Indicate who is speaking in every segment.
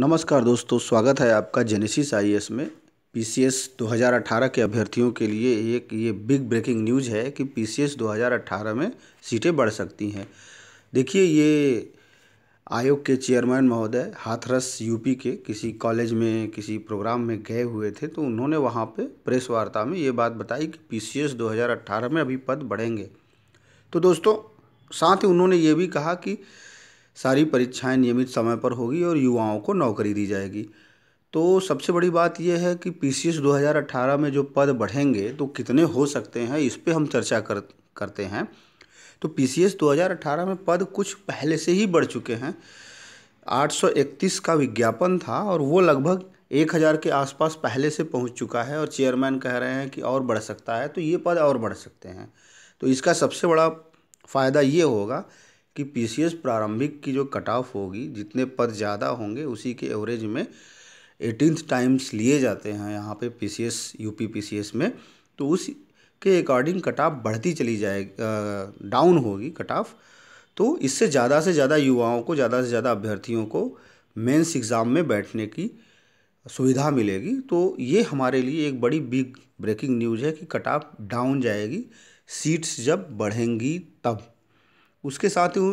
Speaker 1: नमस्कार दोस्तों स्वागत है आपका जेनेसिस आईएएस में पीसीएस 2018 के अभ्यर्थियों के लिए एक ये बिग ब्रेकिंग न्यूज़ है कि पीसीएस 2018 में सीटें बढ़ सकती हैं देखिए ये आयोग के चेयरमैन महोदय हाथरस यूपी के किसी कॉलेज में किसी प्रोग्राम में गए हुए थे तो उन्होंने वहाँ पे प्रेस वार्ता में ये बात बताई कि पी 2018 में अभी पद बढ़ेंगे तो दोस्तों साथ ही उन्होंने ये भी कहा कि सारी परीक्षाएं नियमित समय पर होगी और युवाओं को नौकरी दी जाएगी तो सबसे बड़ी बात यह है कि पी सी में जो पद बढ़ेंगे तो कितने हो सकते हैं इस पर हम चर्चा कर करते हैं तो पी सी में पद कुछ पहले से ही बढ़ चुके हैं 831 का विज्ञापन था और वो लगभग 1000 के आसपास पहले से पहुंच चुका है और चेयरमैन कह रहे हैं कि और बढ़ सकता है तो ये पद और बढ़ सकते हैं तो इसका सबसे बड़ा फ़ायदा ये होगा कि पीसीएस प्रारंभिक की जो कट ऑफ होगी जितने पद ज़्यादा होंगे उसी के एवरेज में एटीनथ टाइम्स लिए जाते हैं यहाँ पे पीसीएस यूपी पीसीएस में तो उस के अकॉर्डिंग कट ऑफ बढ़ती चली जाएगी डाउन होगी कट ऑफ तो इससे ज़्यादा से ज़्यादा युवाओं को ज़्यादा से ज़्यादा अभ्यर्थियों को मेंस एग्ज़ाम में बैठने की सुविधा मिलेगी तो ये हमारे लिए एक बड़ी बिग ब्रेकिंग न्यूज़ है कि कट ऑफ डाउन जाएगी सीट्स जब बढ़ेंगी तब उसके साथ ही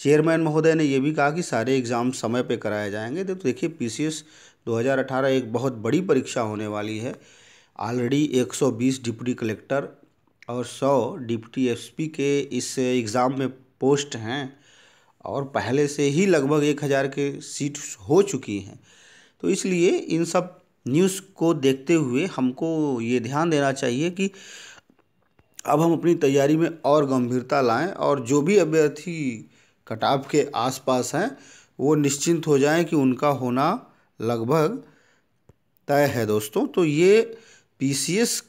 Speaker 1: चेयरमैन महोदय ने यह भी कहा कि सारे एग्ज़ाम समय पे कराए जाएंगे तो देखिए पीसीएस 2018 एक बहुत बड़ी परीक्षा होने वाली है ऑलरेडी 120 डिप्टी कलेक्टर और 100 डिप्टी एसपी के इस एग्ज़ाम में पोस्ट हैं और पहले से ही लगभग एक हज़ार के सीट हो चुकी हैं तो इसलिए इन सब न्यूज़ को देखते हुए हमको ये ध्यान देना चाहिए कि अब हम अपनी तैयारी में और गंभीरता लाएं और जो भी अभ्यर्थी कटाव के आसपास हैं वो निश्चिंत हो जाएं कि उनका होना लगभग तय है दोस्तों तो ये पीसीएस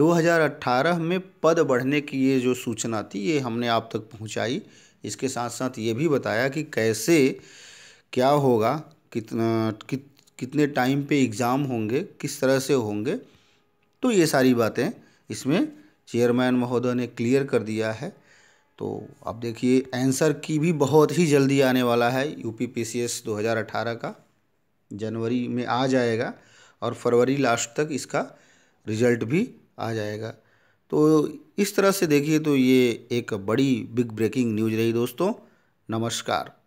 Speaker 1: 2018 में पद बढ़ने की ये जो सूचना थी ये हमने आप तक पहुंचाई इसके साथ साथ ये भी बताया कि कैसे क्या होगा कितना कित, कितने टाइम पे एग्ज़ाम होंगे किस तरह से होंगे तो ये सारी बातें इसमें चेयरमैन महोदय ने क्लियर कर दिया है तो अब देखिए आंसर की भी बहुत ही जल्दी आने वाला है यूपी पीसीएस 2018 का जनवरी में आ जाएगा और फरवरी लास्ट तक इसका रिजल्ट भी आ जाएगा तो इस तरह से देखिए तो ये एक बड़ी बिग ब्रेकिंग न्यूज़ रही दोस्तों नमस्कार